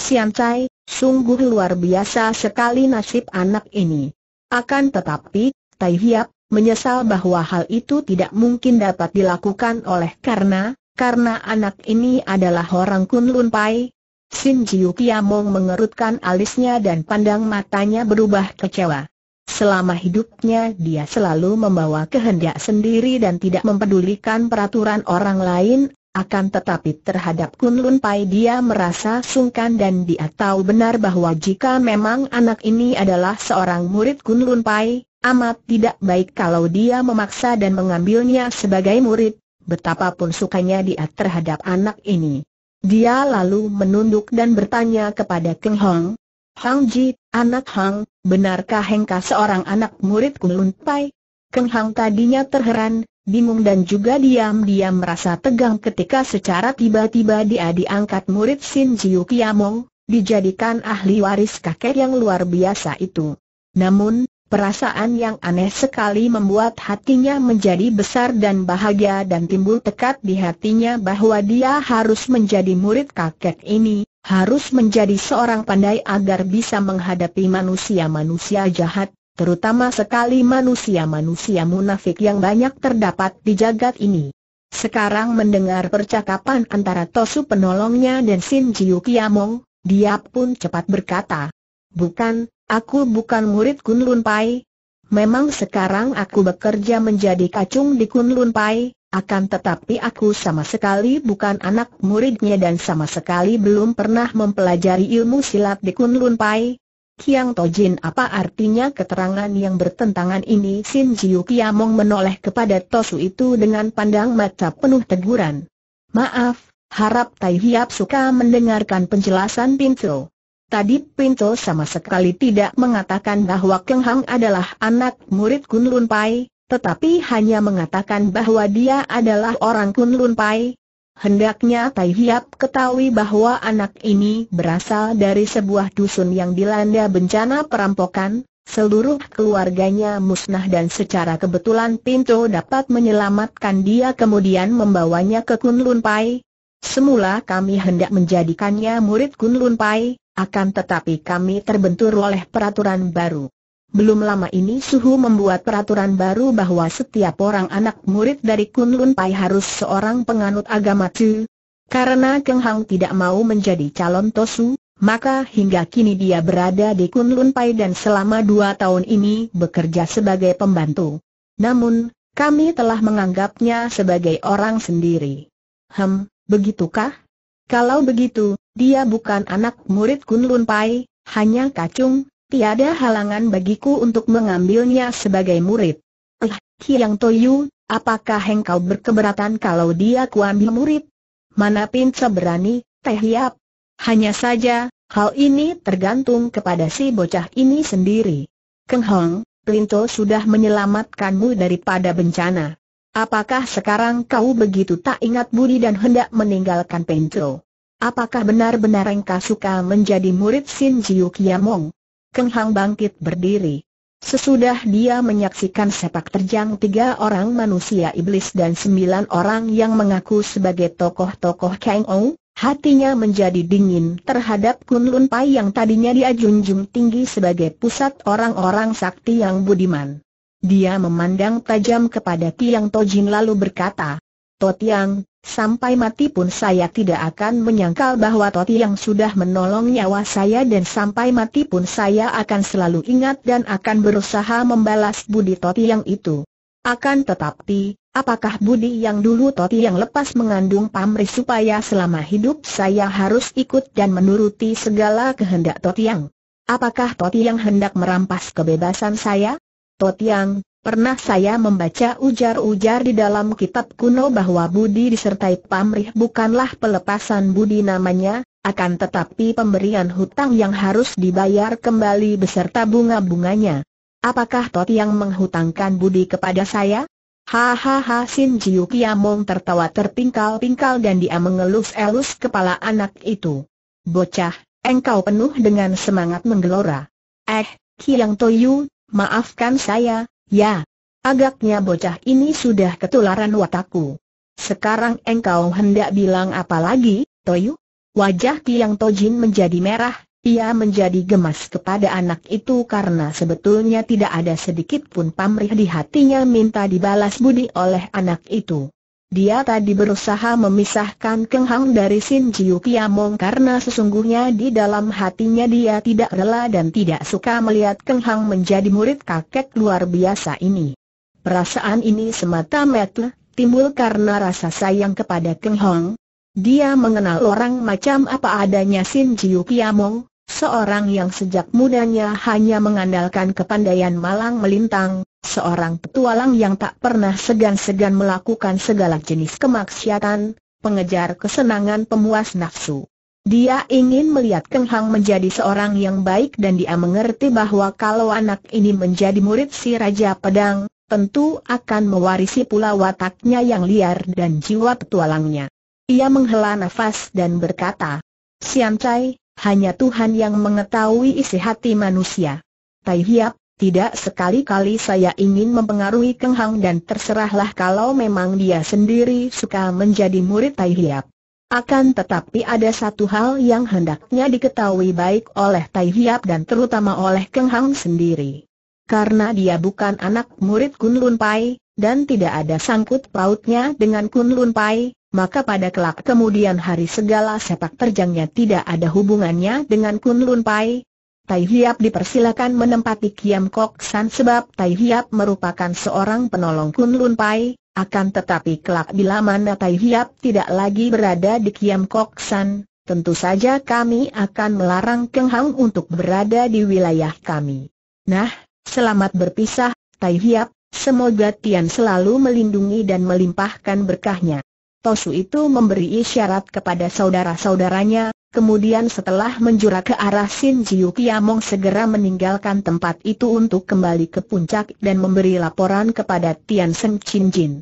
Sian Cai, sungguh luar biasa sekali nasib anak ini. Akan tetapi, Tai Hiap, menyesal bahwa hal itu tidak mungkin dapat dilakukan oleh karena, karena anak ini adalah orang Kunlun Pai, Sin Jiu Kiamong mengerutkan alisnya dan pandang matanya berubah kecewa. Selama hidupnya dia selalu membawa kehendak sendiri dan tidak mempedulikan peraturan orang lain, akan tetapi terhadap Kun Lun Pai dia merasa sungkan dan dia tahu benar bahwa jika memang anak ini adalah seorang murid Kun Lun Pai, amat tidak baik kalau dia memaksa dan mengambilnya sebagai murid, betapapun sukanya dia terhadap anak ini. Dia lalu menunduk dan bertanya kepada Keng Hong. Hang Ji, anak Hang, benarkah Hengka seorang anak murid Kulun Pai? Keng Hong tadinya terheran, bingung dan juga diam-diam merasa tegang ketika secara tiba-tiba dia diangkat murid Sin Jiu Kiamong, dijadikan ahli waris kakek yang luar biasa itu. Namun, Perasaan yang aneh sekali membuat hatinya menjadi besar dan bahagia dan timbul tekad di hatinya bahwa dia harus menjadi murid kakek ini, harus menjadi seorang pandai agar bisa menghadapi manusia-manusia jahat, terutama sekali manusia-manusia munafik yang banyak terdapat di jagat ini. Sekarang mendengar percakapan antara Tosu penolongnya dan Sin Jiu Kiamong, dia pun cepat berkata, Bukan, Aku bukan murid Kunlun Pai. Memang sekarang aku bekerja menjadi kacung di Kunlun Pai, akan tetapi aku sama sekali bukan anak muridnya dan sama sekali belum pernah mempelajari ilmu silat di Kunlun Pai. Kiang Tojin apa artinya keterangan yang bertentangan ini Sin Jiu Kiamong menoleh kepada Tosu itu dengan pandang mata penuh teguran. Maaf, harap Tai Hiap suka mendengarkan penjelasan Pinto. Tadi Pinto sama sekali tidak mengatakan bahwa Keng Hang adalah anak murid Kun Lun Pai, tetapi hanya mengatakan bahwa dia adalah orang Kun Lun Pai. Hendaknya Tai Hiap ketahui bahwa anak ini berasal dari sebuah dusun yang dilanda bencana perampokan, seluruh keluarganya musnah dan secara kebetulan Pinto dapat menyelamatkan dia kemudian membawanya ke Kun Lun Pai, Semula kami hendak menjadikannya murid Kunlun Pai, akan tetapi kami terbentur oleh peraturan baru. Belum lama ini Suhu membuat peraturan baru bahwa setiap orang anak murid dari Kunlun Pai harus seorang penganut agama Tzu. Karena Keng Hang tidak mau menjadi calon Tosu, maka hingga kini dia berada di Kunlun Pai dan selama dua tahun ini bekerja sebagai pembantu. Namun, kami telah menganggapnya sebagai orang sendiri. Hem, Begitukah? Kalau begitu, dia bukan anak murid Kunlun Pai, hanya kacung, tiada halangan bagiku untuk mengambilnya sebagai murid. Eh, Hiang Toyu, apakah engkau berkeberatan kalau dia kuambil murid? Mana pinca berani, Teh Hiap? Hanya saja, hal ini tergantung kepada si bocah ini sendiri. Keng Hong, Plinto sudah menyelamatkanmu daripada bencana. Apakah sekarang kau begitu tak ingat budi dan hendak meninggalkan Pentro? Apakah benar-benar engkau suka menjadi murid Sin Jiu Kiamong? Keng Hang bangkit berdiri. Sesudah dia menyaksikan sepak terjang tiga orang manusia iblis dan sembilan orang yang mengaku sebagai tokoh-tokoh Kang Ou, hatinya menjadi dingin terhadap Kun Lun Pai yang tadinya dia junjung tinggi sebagai pusat orang-orang sakti yang budiman. Dia memandang tajam kepada Tiang Tojin lalu berkata, Totiang, sampai mati pun saya tidak akan menyangkal bahwa Totiang sudah menolong nyawa saya dan sampai mati pun saya akan selalu ingat dan akan berusaha membalas budi Totiang itu. Akan tetapi, apakah budi yang dulu Toti lepas mengandung pamri supaya selama hidup saya harus ikut dan menuruti segala kehendak Toti Apakah Toti hendak merampas kebebasan saya? Totiang, pernah saya membaca ujar-ujar di dalam kitab kuno bahwa budi disertai pamrih bukanlah pelepasan budi namanya, akan tetapi pemberian hutang yang harus dibayar kembali beserta bunga-bunganya. Apakah Totiang menghutangkan budi kepada saya? Hahaha Sin Jiu Kiamong tertawa terpingkal-pingkal dan dia mengelus-elus kepala anak itu. Bocah, engkau penuh dengan semangat menggelora. Eh, Kiang Toyu, Maafkan saya, ya. Agaknya bocah ini sudah ketularan wataku. Sekarang engkau hendak bilang apa lagi, Toyu? Wajah Tiang Tojin menjadi merah, ia menjadi gemas kepada anak itu karena sebetulnya tidak ada sedikit pun pamrih di hatinya minta dibalas budi oleh anak itu. Dia tadi berusaha memisahkan Keng Hang dari Sin Jiu Kiamong karena sesungguhnya di dalam hatinya dia tidak rela dan tidak suka melihat Keng Hang menjadi murid kakek luar biasa ini. Perasaan ini semata-mata timbul karena rasa sayang kepada Keng Hang. Dia mengenal orang macam apa adanya Sin Jiu Kiamong, seorang yang sejak mudanya hanya mengandalkan kepandaian malang melintang, seorang petualang yang tak pernah segan-segan melakukan segala jenis kemaksiatan, pengejar kesenangan pemuas nafsu. Dia ingin melihat Keng Hang menjadi seorang yang baik dan dia mengerti bahwa kalau anak ini menjadi murid si Raja Pedang, tentu akan mewarisi pula wataknya yang liar dan jiwa petualangnya. Ia menghela nafas dan berkata, Sian hanya Tuhan yang mengetahui isi hati manusia. Tai Hiap, tidak sekali-kali saya ingin mempengaruhi Keng Hang dan terserahlah kalau memang dia sendiri suka menjadi murid Tai Hiap. Akan tetapi ada satu hal yang hendaknya diketahui baik oleh Tai Hiap dan terutama oleh Keng Hang sendiri. Karena dia bukan anak murid Kun Lun Pai, dan tidak ada sangkut pautnya dengan Kun Lun Pai, maka pada kelak kemudian hari segala sepak terjangnya tidak ada hubungannya dengan Kun Lun Pai, Tai Hiap dipersilakan menempati Kiam Kok San sebab Tai Hiap merupakan seorang penolong Kun Lun Pai, akan tetapi kelak bila mana Tai Hiap tidak lagi berada di Kiam Kok San, tentu saja kami akan melarang Keng Hang untuk berada di wilayah kami. Nah, selamat berpisah, Tai Hiap, semoga Tian selalu melindungi dan melimpahkan berkahnya. Tosu itu memberi isyarat kepada saudara-saudaranya, Kemudian setelah menjura ke arah Sin Jiu Kiamong segera meninggalkan tempat itu untuk kembali ke puncak dan memberi laporan kepada Tian Seng Chin Jin.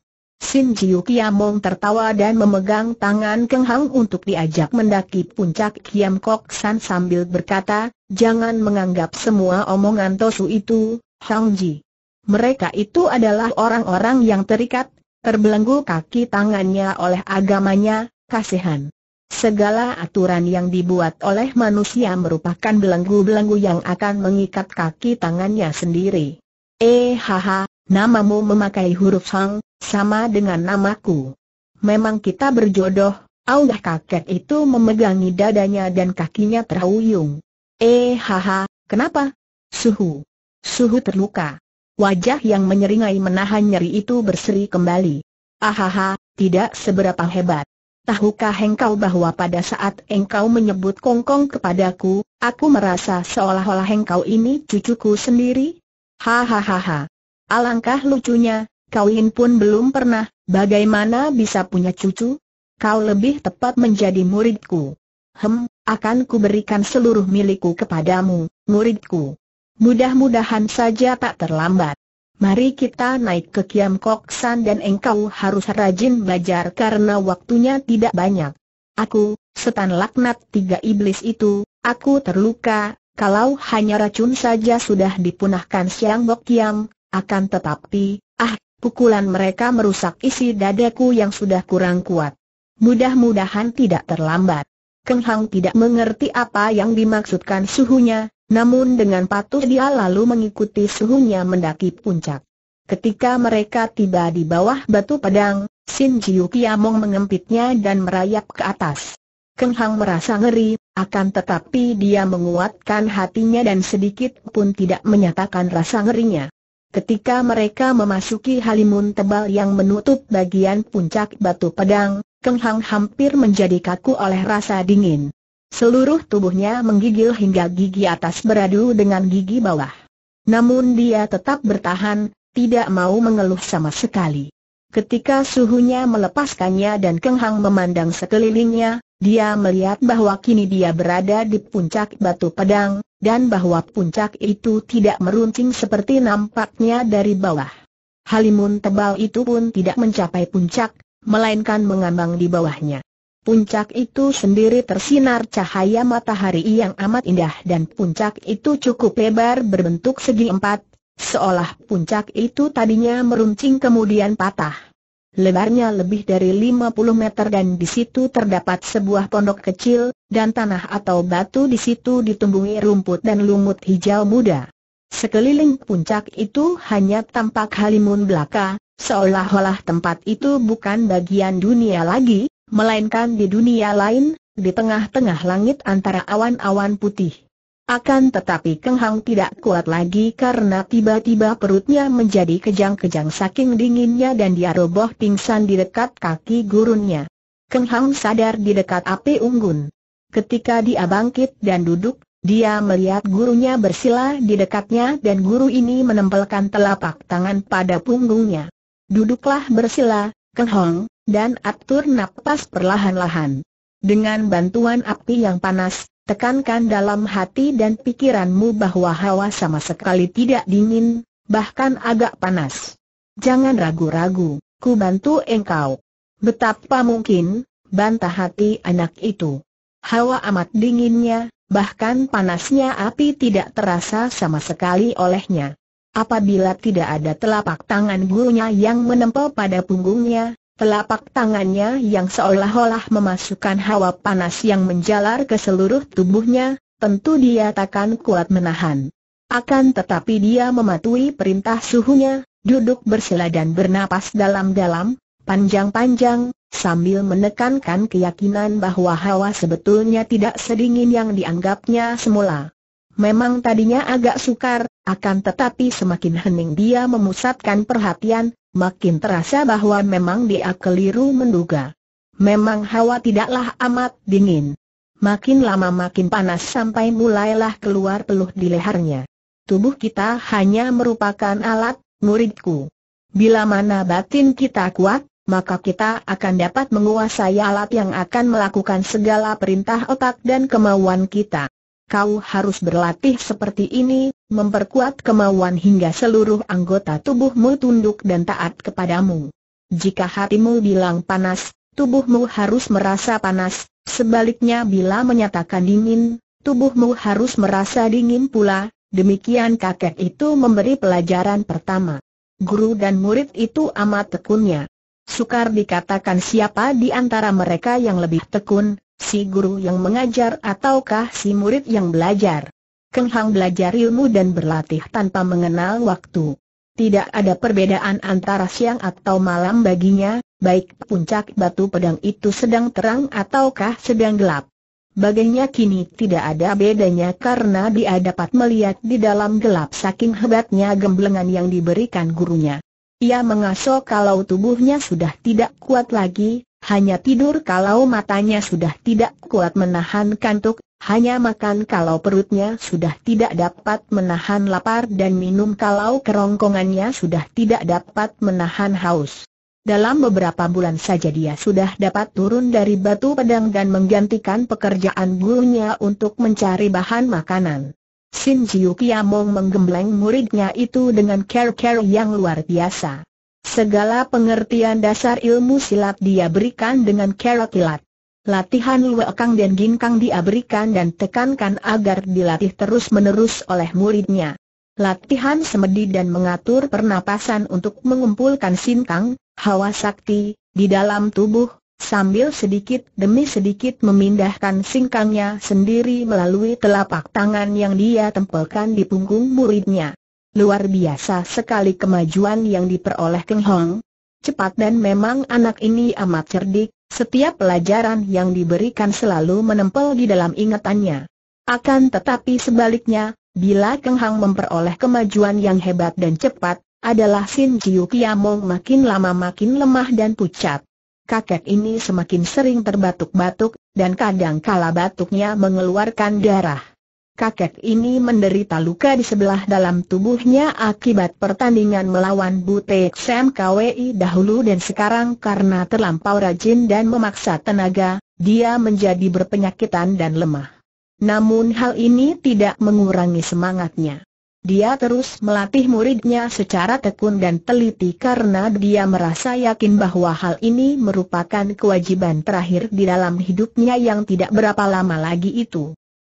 Sin Jiu Kiamong tertawa dan memegang tangan Keng Hang untuk diajak mendaki puncak Kiam Kok San sambil berkata, jangan menganggap semua omongan Tosu itu, Hang Ji. Mereka itu adalah orang-orang yang terikat, terbelenggu kaki tangannya oleh agamanya, kasihan. Segala aturan yang dibuat oleh manusia merupakan belenggu-belenggu yang akan mengikat kaki tangannya sendiri. Eh haha, namamu memakai huruf Hang, sama dengan namaku. Memang kita berjodoh, Aulah kakek itu memegangi dadanya dan kakinya terhuyung. Eh haha, kenapa? Suhu. Suhu terluka. Wajah yang menyeringai menahan nyeri itu berseri kembali. Ahaha, ah, tidak seberapa hebat. Tahukah engkau bahwa pada saat engkau menyebut kongkong kepadaku, aku merasa seolah-olah engkau ini cucuku sendiri? Hahaha. Alangkah lucunya, kau pun belum pernah, bagaimana bisa punya cucu? Kau lebih tepat menjadi muridku. Hem, akan kuberikan seluruh milikku kepadamu, muridku. Mudah-mudahan saja tak terlambat. Mari kita naik ke Kiam Kok San dan engkau harus rajin belajar karena waktunya tidak banyak. Aku, setan laknat tiga iblis itu, aku terluka, kalau hanya racun saja sudah dipunahkan siang Bok Kiam, akan tetapi, ah, pukulan mereka merusak isi dadaku yang sudah kurang kuat. Mudah-mudahan tidak terlambat. Keng Hang tidak mengerti apa yang dimaksudkan suhunya, namun dengan patuh dia lalu mengikuti suhunya mendaki puncak. Ketika mereka tiba di bawah batu pedang, Sin Jiu Kiamong mengempitnya dan merayap ke atas. Keng Hang merasa ngeri, akan tetapi dia menguatkan hatinya dan sedikit pun tidak menyatakan rasa ngerinya. Ketika mereka memasuki halimun tebal yang menutup bagian puncak batu pedang, Keng Hang hampir menjadi kaku oleh rasa dingin. Seluruh tubuhnya menggigil hingga gigi atas beradu dengan gigi bawah. Namun dia tetap bertahan, tidak mau mengeluh sama sekali. Ketika suhunya melepaskannya dan Keng Hang memandang sekelilingnya, dia melihat bahwa kini dia berada di puncak batu pedang, dan bahwa puncak itu tidak meruncing seperti nampaknya dari bawah. Halimun tebal itu pun tidak mencapai puncak, melainkan mengambang di bawahnya. Puncak itu sendiri tersinar cahaya matahari yang amat indah dan puncak itu cukup lebar berbentuk segi empat, seolah puncak itu tadinya meruncing kemudian patah. Lebarnya lebih dari 50 meter dan di situ terdapat sebuah pondok kecil, dan tanah atau batu di situ ditumbuhi rumput dan lumut hijau muda. Sekeliling puncak itu hanya tampak halimun belaka, seolah-olah tempat itu bukan bagian dunia lagi, melainkan di dunia lain, di tengah-tengah langit antara awan-awan putih. Akan tetapi Keng Hang tidak kuat lagi karena tiba-tiba perutnya menjadi kejang-kejang saking dinginnya dan dia roboh pingsan di dekat kaki gurunnya. Keng Hang sadar di dekat api unggun. Ketika dia bangkit dan duduk, dia melihat gurunya bersila di dekatnya dan guru ini menempelkan telapak tangan pada punggungnya. Duduklah bersila, Keng Hang dan atur napas perlahan-lahan. Dengan bantuan api yang panas, tekankan dalam hati dan pikiranmu bahwa hawa sama sekali tidak dingin, bahkan agak panas. Jangan ragu-ragu, ku bantu engkau. Betapa mungkin, bantah hati anak itu. Hawa amat dinginnya, bahkan panasnya api tidak terasa sama sekali olehnya. Apabila tidak ada telapak tangan gurunya yang menempel pada punggungnya, Telapak tangannya yang seolah-olah memasukkan hawa panas yang menjalar ke seluruh tubuhnya, tentu dia takkan kuat menahan. Akan tetapi dia mematuhi perintah suhunya, duduk bersila dan bernapas dalam-dalam, panjang-panjang, sambil menekankan keyakinan bahwa hawa sebetulnya tidak sedingin yang dianggapnya semula. Memang tadinya agak sukar, akan tetapi semakin hening dia memusatkan perhatian, makin terasa bahwa memang dia keliru menduga. Memang hawa tidaklah amat dingin. Makin lama makin panas sampai mulailah keluar peluh di lehernya. Tubuh kita hanya merupakan alat, muridku. Bila mana batin kita kuat, maka kita akan dapat menguasai alat yang akan melakukan segala perintah otak dan kemauan kita kau harus berlatih seperti ini, memperkuat kemauan hingga seluruh anggota tubuhmu tunduk dan taat kepadamu. Jika hatimu bilang panas, tubuhmu harus merasa panas, sebaliknya bila menyatakan dingin, tubuhmu harus merasa dingin pula, demikian kakek itu memberi pelajaran pertama. Guru dan murid itu amat tekunnya. Sukar dikatakan siapa di antara mereka yang lebih tekun, Si guru yang mengajar ataukah si murid yang belajar? Keng Hang belajar ilmu dan berlatih tanpa mengenal waktu. Tidak ada perbedaan antara siang atau malam baginya, baik puncak batu pedang itu sedang terang ataukah sedang gelap. Baginya kini tidak ada bedanya karena dia dapat melihat di dalam gelap saking hebatnya gemblengan yang diberikan gurunya. Ia mengaso kalau tubuhnya sudah tidak kuat lagi, hanya tidur kalau matanya sudah tidak kuat menahan kantuk, hanya makan kalau perutnya sudah tidak dapat menahan lapar dan minum kalau kerongkongannya sudah tidak dapat menahan haus. Dalam beberapa bulan saja dia sudah dapat turun dari batu pedang dan menggantikan pekerjaan gurunya untuk mencari bahan makanan. Sin Jiu Kiamong menggembleng muridnya itu dengan care-care yang luar biasa. Segala pengertian dasar ilmu silat dia berikan dengan kerot kilat. Latihan luekang dan ginkang dia berikan dan tekankan agar dilatih terus-menerus oleh muridnya. Latihan semedi dan mengatur pernapasan untuk mengumpulkan sinkang, hawa sakti, di dalam tubuh, sambil sedikit demi sedikit memindahkan singkangnya sendiri melalui telapak tangan yang dia tempelkan di punggung muridnya. Luar biasa sekali kemajuan yang diperoleh Keng Hong. Cepat dan memang anak ini amat cerdik, setiap pelajaran yang diberikan selalu menempel di dalam ingatannya. Akan tetapi sebaliknya, bila Keng Hong memperoleh kemajuan yang hebat dan cepat, adalah Sin Jiu Kiamong makin lama makin lemah dan pucat. Kakek ini semakin sering terbatuk-batuk, dan kadang kala batuknya mengeluarkan darah kakek ini menderita luka di sebelah dalam tubuhnya akibat pertandingan melawan Butek Sam KWI dahulu dan sekarang karena terlampau rajin dan memaksa tenaga, dia menjadi berpenyakitan dan lemah. Namun hal ini tidak mengurangi semangatnya. Dia terus melatih muridnya secara tekun dan teliti karena dia merasa yakin bahwa hal ini merupakan kewajiban terakhir di dalam hidupnya yang tidak berapa lama lagi itu.